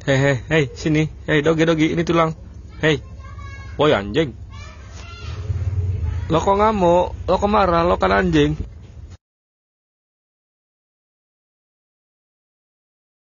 Hei, hei, hei, sini. Hei, doge, doge, ini tulang. Hei. Woi anjing. Lo kok ngamuk? Lo kok marah? Lo kan anjing.